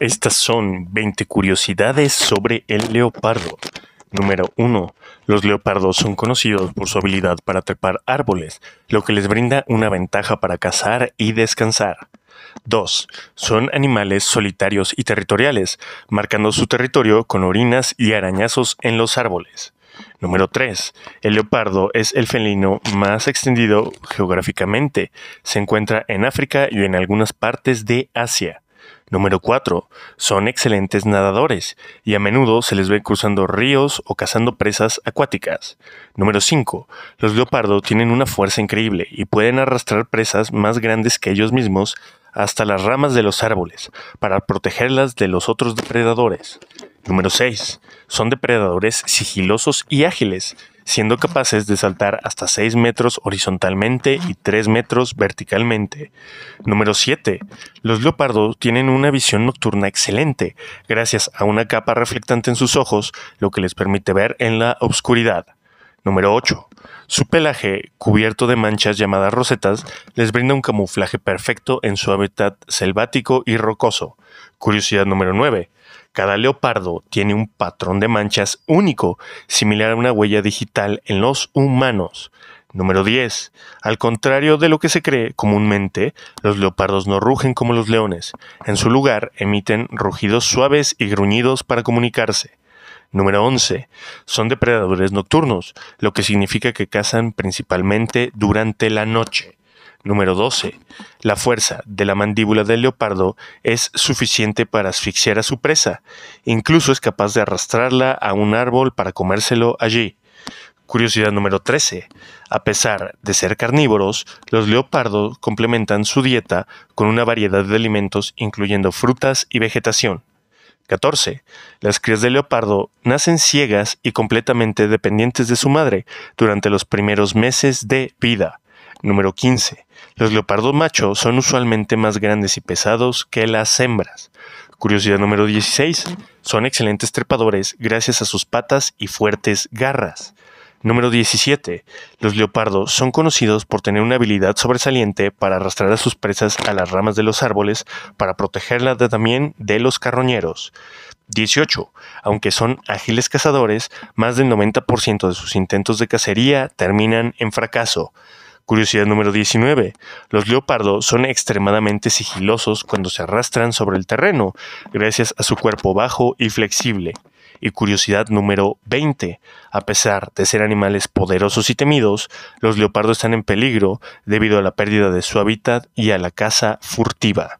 Estas son 20 curiosidades sobre el leopardo. Número 1. Los leopardos son conocidos por su habilidad para trepar árboles, lo que les brinda una ventaja para cazar y descansar. 2. Son animales solitarios y territoriales, marcando su territorio con orinas y arañazos en los árboles. Número 3. El leopardo es el felino más extendido geográficamente. Se encuentra en África y en algunas partes de Asia. Número 4. Son excelentes nadadores y a menudo se les ve cruzando ríos o cazando presas acuáticas. Número 5. Los leopardos tienen una fuerza increíble y pueden arrastrar presas más grandes que ellos mismos hasta las ramas de los árboles para protegerlas de los otros depredadores. Número 6. Son depredadores sigilosos y ágiles siendo capaces de saltar hasta 6 metros horizontalmente y 3 metros verticalmente. Número 7. Los leopardos tienen una visión nocturna excelente, gracias a una capa reflectante en sus ojos, lo que les permite ver en la oscuridad. Número 8. Su pelaje, cubierto de manchas llamadas rosetas, les brinda un camuflaje perfecto en su hábitat selvático y rocoso. Curiosidad número 9. Cada leopardo tiene un patrón de manchas único, similar a una huella digital en los humanos. Número 10. Al contrario de lo que se cree comúnmente, los leopardos no rugen como los leones. En su lugar, emiten rugidos suaves y gruñidos para comunicarse. Número 11. Son depredadores nocturnos, lo que significa que cazan principalmente durante la noche. Número 12. La fuerza de la mandíbula del leopardo es suficiente para asfixiar a su presa. Incluso es capaz de arrastrarla a un árbol para comérselo allí. Curiosidad número 13. A pesar de ser carnívoros, los leopardos complementan su dieta con una variedad de alimentos incluyendo frutas y vegetación. 14. Las crías de leopardo nacen ciegas y completamente dependientes de su madre durante los primeros meses de vida. Número 15. Los leopardos machos son usualmente más grandes y pesados que las hembras. Curiosidad número 16. Son excelentes trepadores gracias a sus patas y fuertes garras. Número 17. Los leopardos son conocidos por tener una habilidad sobresaliente para arrastrar a sus presas a las ramas de los árboles para protegerlas también de los carroñeros. 18. Aunque son ágiles cazadores, más del 90% de sus intentos de cacería terminan en fracaso. Curiosidad número 19. Los leopardos son extremadamente sigilosos cuando se arrastran sobre el terreno, gracias a su cuerpo bajo y flexible. Y curiosidad número 20. A pesar de ser animales poderosos y temidos, los leopardos están en peligro debido a la pérdida de su hábitat y a la caza furtiva.